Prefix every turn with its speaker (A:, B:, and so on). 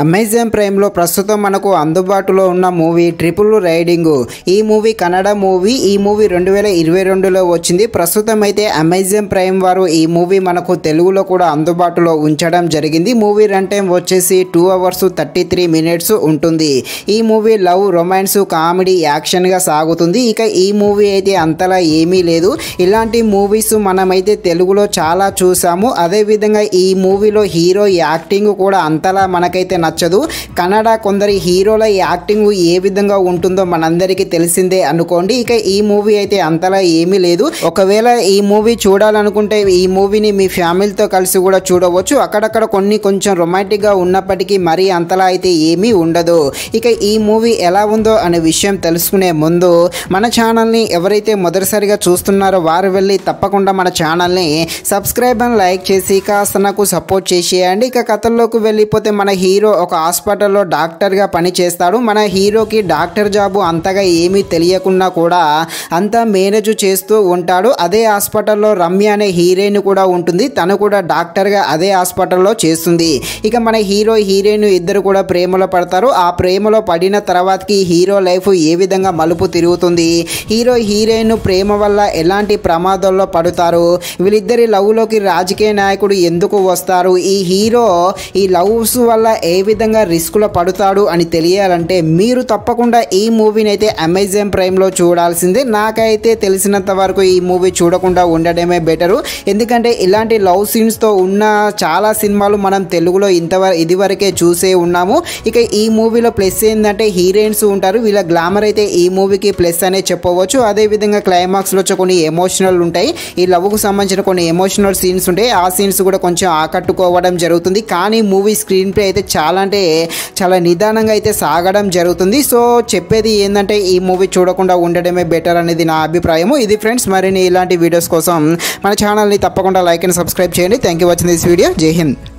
A: Amazon ప్రైమ్లో ప్రస్తుతం మనకు అందుబాటులో ఉన్న మూవీ ట్రిపుల్ రైడింగ్ ఈ మూవీ కన్నడ మూవీ ఈ మూవీ రెండు వేల ఇరవై రెండులో వచ్చింది ప్రస్తుతం అయితే అమెజాన్ ప్రైమ్ వారు ఈ మూవీ మనకు తెలుగులో కూడా అందుబాటులో ఉంచడం జరిగింది మూవీ రన్ టైం వచ్చేసి two hours thirty three minutes ఉంటుంది ఈ మూవీ లవ్ రొమాన్స్ కామెడీ యాక్షన్గా సాగుతుంది ఇక ఈ మూవీ అయితే అంతలా ఏమీ లేదు ఇలాంటి మూవీస్ మనమైతే తెలుగులో చాలా చూసాము అదేవిధంగా ఈ మూవీలో హీరో యాక్టింగ్ కూడా అంతలా మనకైతే నచ్చదు కన్నడ కొందరి హీరోల యాక్టింగ్ ఏ విధంగా ఉంటుందో మనందరికీ తెలిసిందే అనుకోండి ఇక ఈ మూవీ అయితే అంతలా ఏమీ లేదు ఒకవేళ ఈ మూవీ చూడాలనుకుంటే ఈ మూవీని మీ ఫ్యామిలీతో కలిసి కూడా చూడవచ్చు అక్కడక్కడ కొన్ని కొంచెం రొమాంటిక్గా ఉన్నప్పటికీ మరీ అంతలా అయితే ఏమీ ఉండదు ఇక ఈ మూవీ ఎలా ఉందో అనే విషయం తెలుసుకునే ముందు మన ఛానల్ని ఎవరైతే మొదటిసారిగా చూస్తున్నారో వారు వెళ్ళి తప్పకుండా మన ఛానల్ని సబ్స్క్రైబ్ అని లైక్ చేసి కాస్త నాకు సపోర్ట్ చేసేయండి ఇక కథల్లోకి వెళ్ళిపోతే మన హీరో ఒక హాస్పిటల్లో డాక్టర్గా పనిచేస్తాడు మన హీరోకి డాక్టర్ జాబు అంతగా ఏమీ తెలియకుండా కూడా అంతా మేనేజ్ చేస్తూ ఉంటాడు అదే హాస్పిటల్లో రమ్య అనే హీరోయిన్ కూడా ఉంటుంది తను కూడా డాక్టర్గా అదే హాస్పిటల్లో చేస్తుంది ఇక మన హీరో హీరోయిన్ ఇద్దరు కూడా ప్రేమలో పడతారు ఆ ప్రేమలో పడిన తర్వాతకి హీరో లైఫ్ ఏ విధంగా మలుపు తిరుగుతుంది హీరో హీరోయిన్ ప్రేమ వల్ల ఎలాంటి ప్రమాదంలో పడుతారు వీళ్ళిద్దరి లవ్లోకి రాజకీయ నాయకుడు ఎందుకు వస్తారు ఈ హీరో ఈ లవ్స్ వల్ల ఏ విధంగా రిస్కులో పడుతాడు అని తెలియాలంటే మీరు తప్పకుండా ఈ మూవీని అయితే అమెజాన్ ప్రైమ్లో చూడాల్సిందే నాకైతే తెలిసినంత వరకు ఈ మూవీ చూడకుండా ఉండడమే బెటరు ఎందుకంటే ఇలాంటి లవ్ సీన్స్తో ఉన్న చాలా సినిమాలు మనం తెలుగులో ఇంతవరకు ఇదివరకే చూసే ఉన్నాము ఇక ఈ మూవీలో ప్లస్ ఏంటంటే హీరోయిన్స్ ఉంటారు వీళ్ళ గ్లామర్ అయితే ఈ మూవీకి ప్లస్ అనే చెప్పవచ్చు అదేవిధంగా క్లైమాక్స్లో వచ్చే కొన్ని ఎమోషనల్ ఉంటాయి ఈ లవ్కు సంబంధించిన కొన్ని ఎమోషనల్ సీన్స్ ఉంటాయి ఆ సీన్స్ కూడా కొంచెం ఆకట్టుకోవడం జరుగుతుంది కానీ మూవీ స్క్రీన్ ప్లే అయితే చాలా చాలా అంటే చాలా నిదానంగా అయితే సాగడం జరుగుతుంది సో చెప్పేది ఏంటంటే ఈ మూవీ చూడకుండా ఉండడమే బెటర్ అనేది నా అభిప్రాయము ఇది ఫ్రెండ్స్ మరిన్ని ఇలాంటి వీడియోస్ కోసం మన ఛానల్ని తప్పకుండా లైక్ అండ్ సబ్స్క్రైబ్ చేయండి థ్యాంక్ యూ వచ్చింది దిస్ వీడియో జై హింద్